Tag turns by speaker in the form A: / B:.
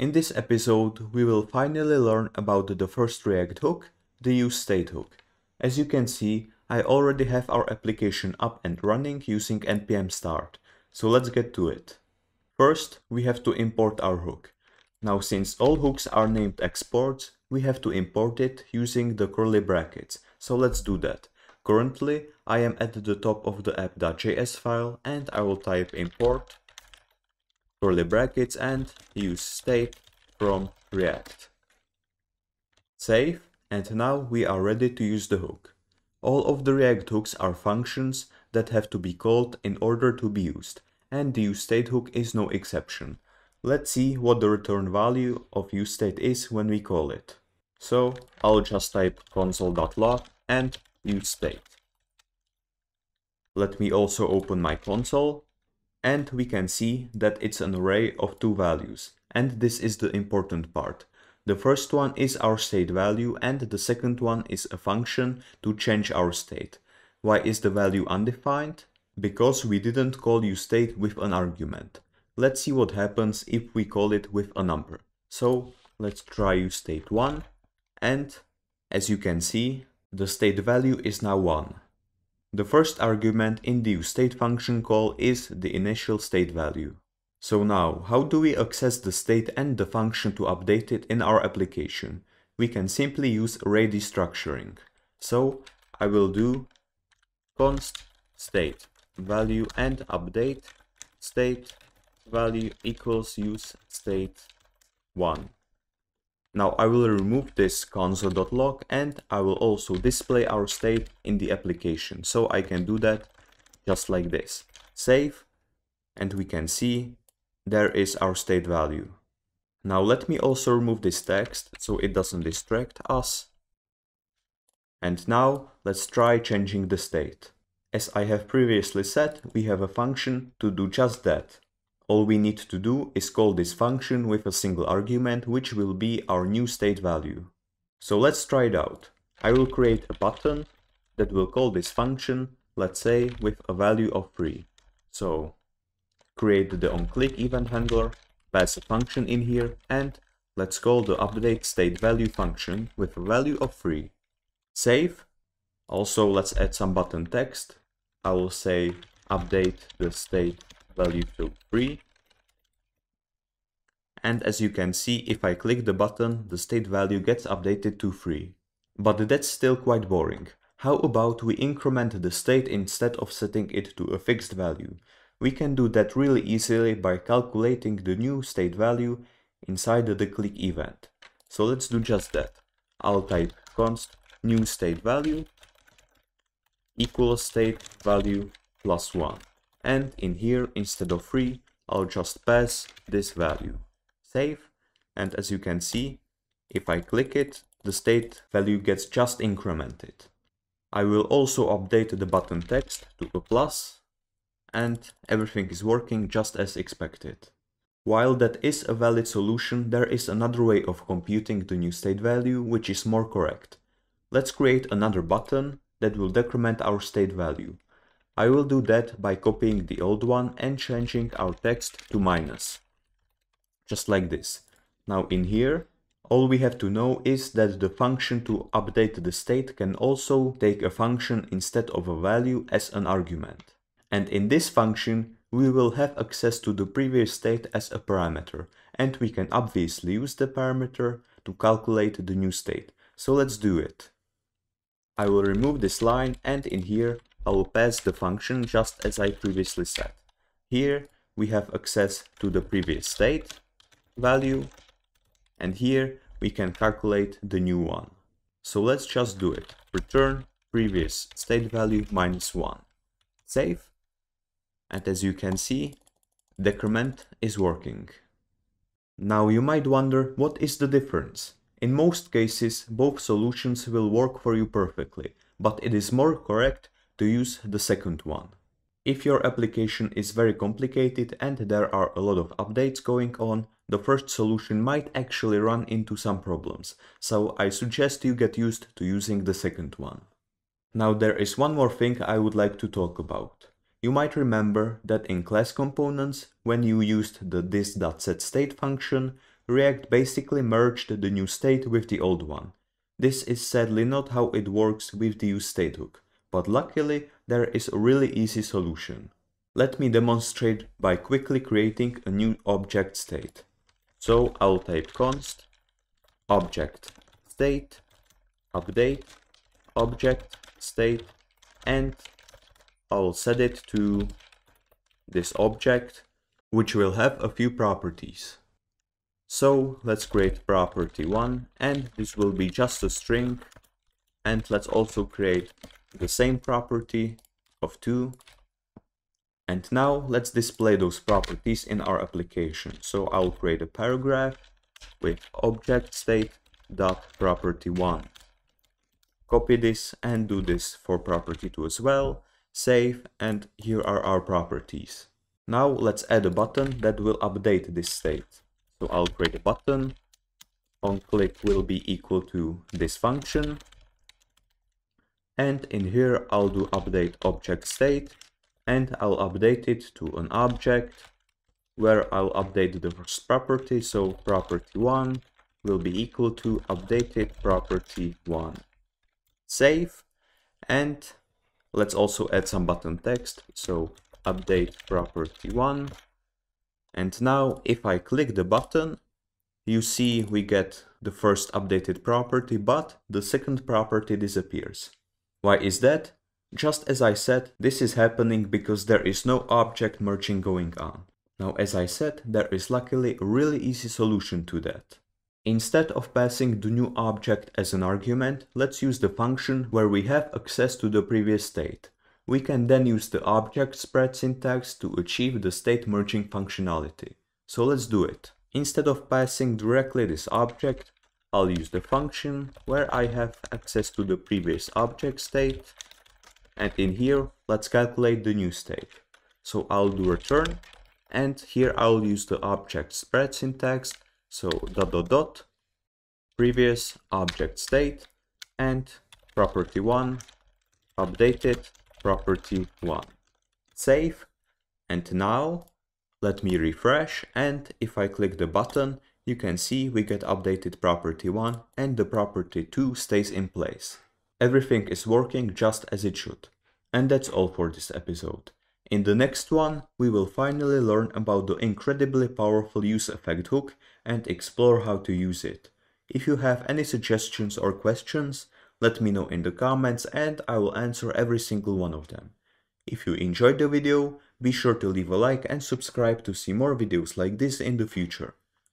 A: In this episode, we will finally learn about the first React hook, the useState hook. As you can see, I already have our application up and running using npm start, so let's get to it. First, we have to import our hook. Now since all hooks are named exports, we have to import it using the curly brackets, so let's do that. Currently, I am at the top of the app.js file and I will type import curly brackets and use state from React. Save, and now we are ready to use the hook. All of the React hooks are functions that have to be called in order to be used, and the useState hook is no exception. Let's see what the return value of useState is when we call it. So I'll just type console.log and useState. Let me also open my console and we can see that it's an array of two values. And this is the important part. The first one is our state value and the second one is a function to change our state. Why is the value undefined? Because we didn't call useState with an argument. Let's see what happens if we call it with a number. So let's try useState1 and as you can see, the state value is now 1. The first argument in the state function call is the initial state value. So now, how do we access the state and the function to update it in our application? We can simply use array destructuring. So I will do const state value and update state value equals use state 1. Now I will remove this console.log and I will also display our state in the application. So I can do that just like this. Save and we can see there is our state value. Now let me also remove this text so it doesn't distract us. And now let's try changing the state. As I have previously said, we have a function to do just that. All we need to do is call this function with a single argument which will be our new state value. So let's try it out. I will create a button that will call this function, let's say, with a value of 3. So create the onClick event handler, pass a function in here, and let's call the update state value function with a value of 3. Save. Also, let's add some button text. I will say update the state value to 3. And as you can see, if I click the button, the state value gets updated to 3. But that's still quite boring. How about we increment the state instead of setting it to a fixed value? We can do that really easily by calculating the new state value inside the click event. So let's do just that. I'll type const new state value equals state value plus 1 and in here instead of 3 I'll just pass this value. Save and as you can see if I click it the state value gets just incremented. I will also update the button text to a plus and everything is working just as expected. While that is a valid solution, there is another way of computing the new state value which is more correct. Let's create another button that will decrement our state value. I will do that by copying the old one and changing our text to minus. Just like this. Now in here, all we have to know is that the function to update the state can also take a function instead of a value as an argument. And in this function, we will have access to the previous state as a parameter, and we can obviously use the parameter to calculate the new state. So let's do it. I will remove this line and in here I will pass the function just as I previously said. Here we have access to the previous state value and here we can calculate the new one. So let's just do it. Return previous state value minus 1. Save. And as you can see, decrement is working. Now you might wonder what is the difference? In most cases, both solutions will work for you perfectly, but it is more correct to use the second one. If your application is very complicated and there are a lot of updates going on, the first solution might actually run into some problems, so I suggest you get used to using the second one. Now there is one more thing I would like to talk about. You might remember that in class components, when you used the this.setState function, React basically merged the new state with the old one. This is sadly not how it works with the hook. But luckily, there is a really easy solution. Let me demonstrate by quickly creating a new object state. So I'll type const object state update object state and I'll set it to this object which will have a few properties. So let's create property 1 and this will be just a string and let's also create the same property of 2. And now let's display those properties in our application. So I'll create a paragraph with object state dot property 1. Copy this and do this for property 2 as well. Save and here are our properties. Now let's add a button that will update this state. So I'll create a button. On click will be equal to this function and in here I'll do update object state and I'll update it to an object where I'll update the first property so property 1 will be equal to updated property 1 save and let's also add some button text so update property 1 and now if I click the button you see we get the first updated property but the second property disappears why is that? Just as I said, this is happening because there is no object merging going on. Now as I said, there is luckily a really easy solution to that. Instead of passing the new object as an argument, let's use the function where we have access to the previous state. We can then use the object spread syntax to achieve the state merging functionality. So let's do it. Instead of passing directly this object, I'll use the function where I have access to the previous object state and in here let's calculate the new state. So I'll do return and here I'll use the object spread syntax so dot dot dot previous object state and property 1 updated property 1 save and now let me refresh and if I click the button you can see we get updated property 1 and the property 2 stays in place. Everything is working just as it should. And that's all for this episode. In the next one, we will finally learn about the incredibly powerful use effect hook and explore how to use it. If you have any suggestions or questions, let me know in the comments and I will answer every single one of them. If you enjoyed the video, be sure to leave a like and subscribe to see more videos like this in the future.